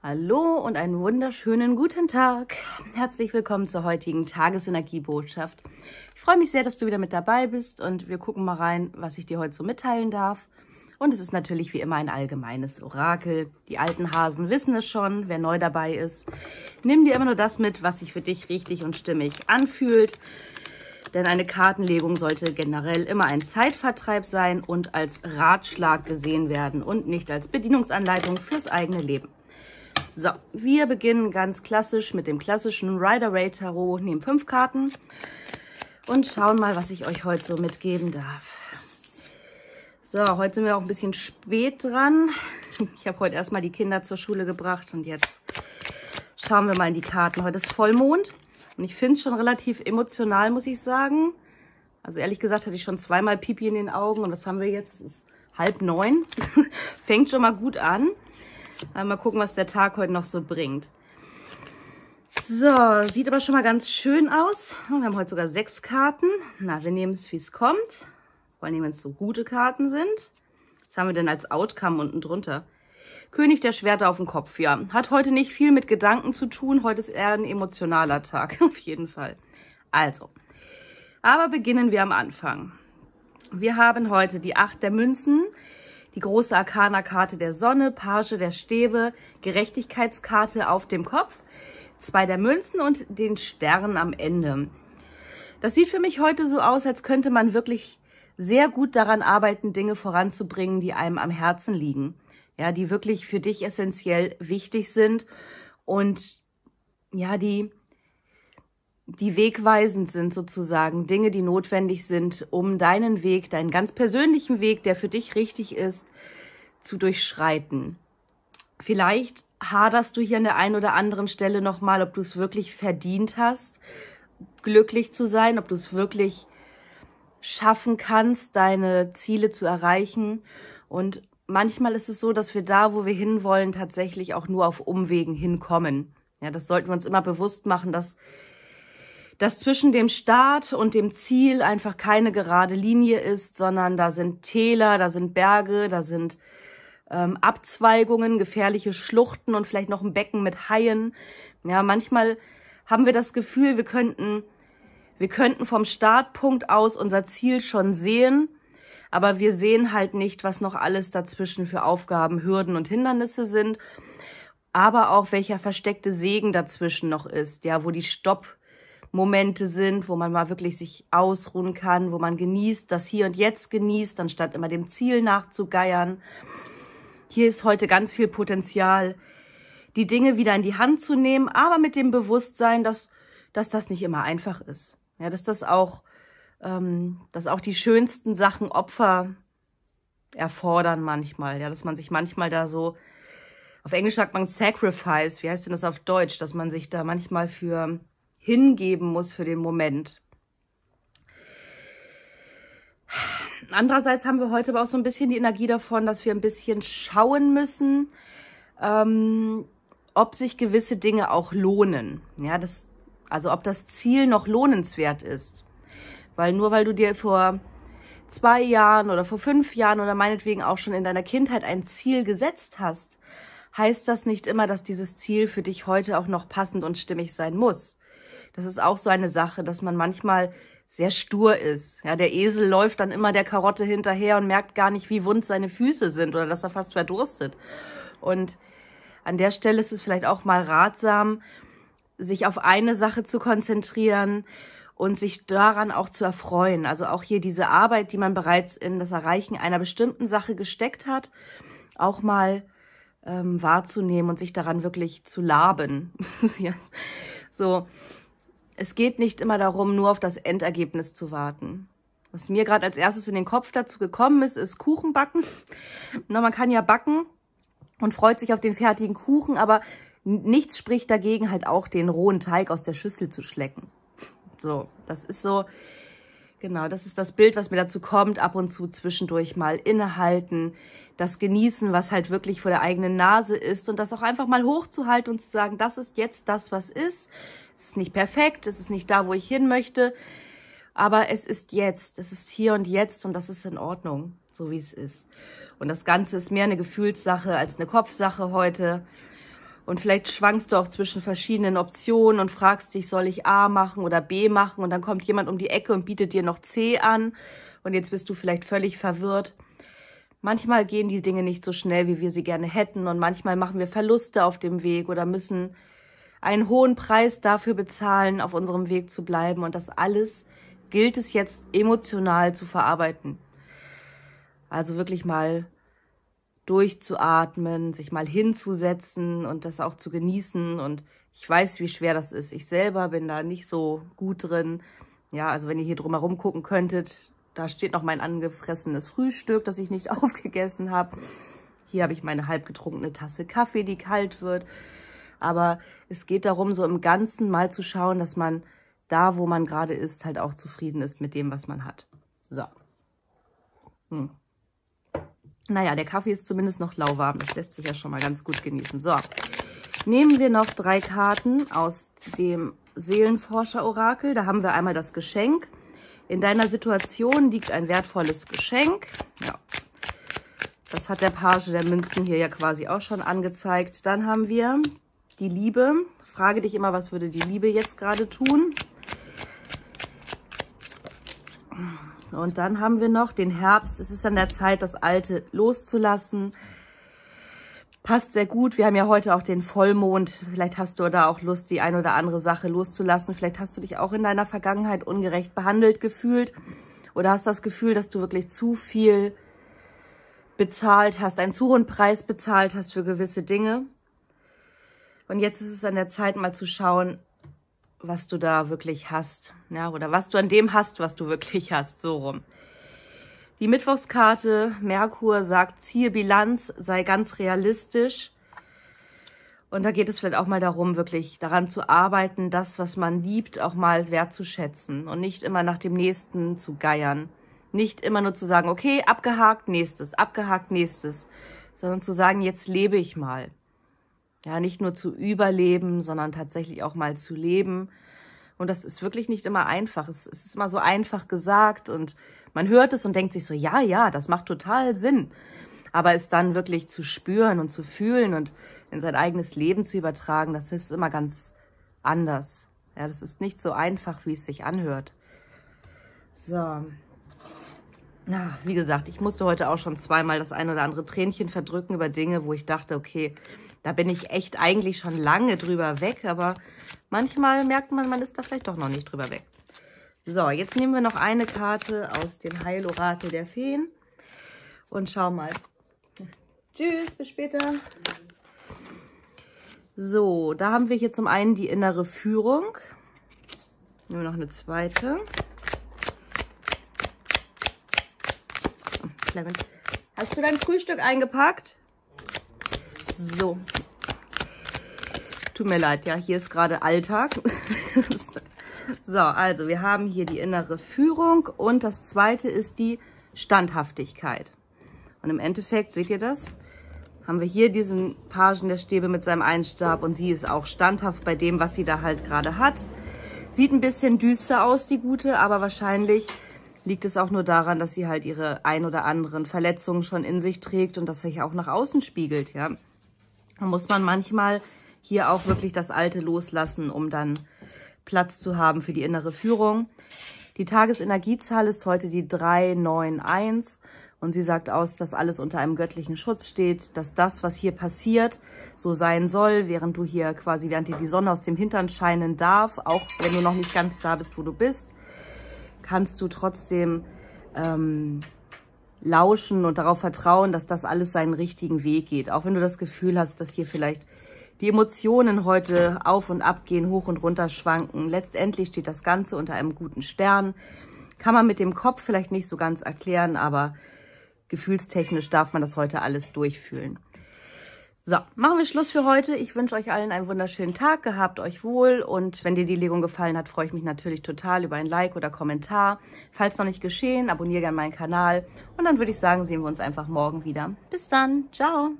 Hallo und einen wunderschönen guten Tag. Herzlich willkommen zur heutigen Tagesenergiebotschaft. Ich freue mich sehr, dass du wieder mit dabei bist und wir gucken mal rein, was ich dir heute so mitteilen darf. Und es ist natürlich wie immer ein allgemeines Orakel. Die alten Hasen wissen es schon, wer neu dabei ist. Nimm dir immer nur das mit, was sich für dich richtig und stimmig anfühlt. Denn eine Kartenlegung sollte generell immer ein Zeitvertreib sein und als Ratschlag gesehen werden und nicht als Bedienungsanleitung fürs eigene Leben. So, wir beginnen ganz klassisch mit dem klassischen Rider Ray Tarot, nehmen fünf Karten und schauen mal, was ich euch heute so mitgeben darf. So, heute sind wir auch ein bisschen spät dran. Ich habe heute erstmal die Kinder zur Schule gebracht und jetzt schauen wir mal in die Karten. Heute ist Vollmond und ich finde es schon relativ emotional, muss ich sagen. Also ehrlich gesagt hatte ich schon zweimal Pipi in den Augen und was haben wir jetzt? Es ist halb neun. Fängt schon mal gut an mal gucken, was der Tag heute noch so bringt. So, sieht aber schon mal ganz schön aus. Wir haben heute sogar sechs Karten. Na, wir nehmen es, wie es kommt. Vor allem, wenn es so gute Karten sind. Was haben wir denn als Outcome unten drunter? König der Schwerter auf dem Kopf, ja. Hat heute nicht viel mit Gedanken zu tun. Heute ist eher ein emotionaler Tag, auf jeden Fall. Also, aber beginnen wir am Anfang. Wir haben heute die Acht der Münzen, die große Arkana-Karte der Sonne, Page der Stäbe, Gerechtigkeitskarte auf dem Kopf, zwei der Münzen und den Stern am Ende. Das sieht für mich heute so aus, als könnte man wirklich sehr gut daran arbeiten, Dinge voranzubringen, die einem am Herzen liegen. Ja, die wirklich für dich essentiell wichtig sind und ja, die die wegweisend sind sozusagen, Dinge, die notwendig sind, um deinen Weg, deinen ganz persönlichen Weg, der für dich richtig ist, zu durchschreiten. Vielleicht haderst du hier an der einen oder anderen Stelle nochmal, ob du es wirklich verdient hast, glücklich zu sein, ob du es wirklich schaffen kannst, deine Ziele zu erreichen. Und manchmal ist es so, dass wir da, wo wir hinwollen, tatsächlich auch nur auf Umwegen hinkommen. Ja, das sollten wir uns immer bewusst machen, dass dass zwischen dem Start und dem Ziel einfach keine gerade Linie ist, sondern da sind Täler, da sind Berge, da sind ähm, Abzweigungen, gefährliche Schluchten und vielleicht noch ein Becken mit Haien. Ja, manchmal haben wir das Gefühl, wir könnten, wir könnten vom Startpunkt aus unser Ziel schon sehen, aber wir sehen halt nicht, was noch alles dazwischen für Aufgaben, Hürden und Hindernisse sind, aber auch welcher versteckte Segen dazwischen noch ist, ja, wo die Stopp Momente sind, wo man mal wirklich sich ausruhen kann, wo man genießt, das Hier und Jetzt genießt, anstatt immer dem Ziel nachzugeiern. Hier ist heute ganz viel Potenzial, die Dinge wieder in die Hand zu nehmen, aber mit dem Bewusstsein, dass, dass das nicht immer einfach ist. Ja, dass das auch, ähm, dass auch die schönsten Sachen Opfer erfordern manchmal. Ja, dass man sich manchmal da so, auf Englisch sagt man Sacrifice, wie heißt denn das auf Deutsch, dass man sich da manchmal für hingeben muss für den Moment. Andererseits haben wir heute aber auch so ein bisschen die Energie davon, dass wir ein bisschen schauen müssen, ähm, ob sich gewisse Dinge auch lohnen. Ja, das, also ob das Ziel noch lohnenswert ist. Weil nur weil du dir vor zwei Jahren oder vor fünf Jahren oder meinetwegen auch schon in deiner Kindheit ein Ziel gesetzt hast, heißt das nicht immer, dass dieses Ziel für dich heute auch noch passend und stimmig sein muss. Das ist auch so eine Sache, dass man manchmal sehr stur ist. Ja, der Esel läuft dann immer der Karotte hinterher und merkt gar nicht, wie wund seine Füße sind oder dass er fast verdurstet. Und an der Stelle ist es vielleicht auch mal ratsam, sich auf eine Sache zu konzentrieren und sich daran auch zu erfreuen. Also auch hier diese Arbeit, die man bereits in das Erreichen einer bestimmten Sache gesteckt hat, auch mal ähm, wahrzunehmen und sich daran wirklich zu laben. so, es geht nicht immer darum, nur auf das Endergebnis zu warten. Was mir gerade als erstes in den Kopf dazu gekommen ist, ist Kuchen backen. Na, man kann ja backen und freut sich auf den fertigen Kuchen, aber nichts spricht dagegen, halt auch den rohen Teig aus der Schüssel zu schlecken. So, das ist so, Genau, das ist das Bild, was mir dazu kommt, ab und zu zwischendurch mal innehalten, das genießen, was halt wirklich vor der eigenen Nase ist und das auch einfach mal hochzuhalten und zu sagen, das ist jetzt das, was ist. Es ist nicht perfekt, es ist nicht da, wo ich hin möchte, aber es ist jetzt, es ist hier und jetzt und das ist in Ordnung, so wie es ist. Und das Ganze ist mehr eine Gefühlssache als eine Kopfsache heute. Und vielleicht schwankst du auch zwischen verschiedenen Optionen und fragst dich, soll ich A machen oder B machen? Und dann kommt jemand um die Ecke und bietet dir noch C an. Und jetzt bist du vielleicht völlig verwirrt. Manchmal gehen die Dinge nicht so schnell, wie wir sie gerne hätten. Und manchmal machen wir Verluste auf dem Weg oder müssen einen hohen Preis dafür bezahlen, auf unserem Weg zu bleiben. Und das alles gilt es jetzt emotional zu verarbeiten. Also wirklich mal durchzuatmen, sich mal hinzusetzen und das auch zu genießen. Und ich weiß, wie schwer das ist. Ich selber bin da nicht so gut drin. Ja, also wenn ihr hier drumherum gucken könntet, da steht noch mein angefressenes Frühstück, das ich nicht aufgegessen habe. Hier habe ich meine halb getrunkene Tasse Kaffee, die kalt wird. Aber es geht darum, so im Ganzen mal zu schauen, dass man da, wo man gerade ist, halt auch zufrieden ist mit dem, was man hat. So. Hm. Naja, der Kaffee ist zumindest noch lauwarm. Das lässt sich ja schon mal ganz gut genießen. So, nehmen wir noch drei Karten aus dem Seelenforscher-Orakel. Da haben wir einmal das Geschenk. In deiner Situation liegt ein wertvolles Geschenk. Ja. Das hat der Page der Münzen hier ja quasi auch schon angezeigt. Dann haben wir die Liebe. Frage dich immer, was würde die Liebe jetzt gerade tun? Und dann haben wir noch den Herbst. Es ist an der Zeit, das Alte loszulassen. Passt sehr gut. Wir haben ja heute auch den Vollmond. Vielleicht hast du da auch Lust, die ein oder andere Sache loszulassen. Vielleicht hast du dich auch in deiner Vergangenheit ungerecht behandelt gefühlt. Oder hast das Gefühl, dass du wirklich zu viel bezahlt hast, einen zu hohen Preis bezahlt hast für gewisse Dinge. Und jetzt ist es an der Zeit, mal zu schauen, was du da wirklich hast. Ja, oder was du an dem hast, was du wirklich hast, so rum. Die Mittwochskarte Merkur sagt, ziehe Bilanz, sei ganz realistisch. Und da geht es vielleicht auch mal darum, wirklich daran zu arbeiten, das, was man liebt, auch mal wertzuschätzen und nicht immer nach dem Nächsten zu geiern. Nicht immer nur zu sagen, okay, abgehakt, nächstes, abgehakt, nächstes, sondern zu sagen, jetzt lebe ich mal. Ja, nicht nur zu überleben, sondern tatsächlich auch mal zu leben. Und das ist wirklich nicht immer einfach. Es, es ist immer so einfach gesagt und man hört es und denkt sich so, ja, ja, das macht total Sinn. Aber es dann wirklich zu spüren und zu fühlen und in sein eigenes Leben zu übertragen, das ist immer ganz anders. Ja, das ist nicht so einfach, wie es sich anhört. So. Na, wie gesagt, ich musste heute auch schon zweimal das ein oder andere Tränchen verdrücken über Dinge, wo ich dachte, okay, da bin ich echt eigentlich schon lange drüber weg, aber manchmal merkt man, man ist da vielleicht doch noch nicht drüber weg. So, jetzt nehmen wir noch eine Karte aus dem Heilorakel der Feen und schauen mal. Tschüss, bis später. So, da haben wir hier zum einen die innere Führung. Nehmen wir noch eine zweite. Hast du dein Frühstück eingepackt? So. Tut mir leid, ja, hier ist gerade Alltag. so, also wir haben hier die innere Führung und das zweite ist die Standhaftigkeit. Und im Endeffekt, seht ihr das? Haben wir hier diesen Pagen der Stäbe mit seinem Einstab und sie ist auch standhaft bei dem, was sie da halt gerade hat. Sieht ein bisschen düster aus, die Gute, aber wahrscheinlich liegt es auch nur daran, dass sie halt ihre ein oder anderen Verletzungen schon in sich trägt und das sich auch nach außen spiegelt, ja muss man manchmal hier auch wirklich das Alte loslassen, um dann Platz zu haben für die innere Führung. Die Tagesenergiezahl ist heute die 391 und sie sagt aus, dass alles unter einem göttlichen Schutz steht, dass das, was hier passiert, so sein soll, während du hier quasi, während dir die Sonne aus dem Hintern scheinen darf, auch wenn du noch nicht ganz da bist, wo du bist, kannst du trotzdem ähm, lauschen und darauf vertrauen, dass das alles seinen richtigen Weg geht. Auch wenn du das Gefühl hast, dass hier vielleicht die Emotionen heute auf und ab gehen, hoch und runter schwanken. Letztendlich steht das Ganze unter einem guten Stern. Kann man mit dem Kopf vielleicht nicht so ganz erklären, aber gefühlstechnisch darf man das heute alles durchfühlen. So, machen wir Schluss für heute. Ich wünsche euch allen einen wunderschönen Tag, gehabt euch wohl und wenn dir die Legung gefallen hat, freue ich mich natürlich total über ein Like oder Kommentar. Falls noch nicht geschehen, abonniere gerne meinen Kanal und dann würde ich sagen, sehen wir uns einfach morgen wieder. Bis dann, ciao!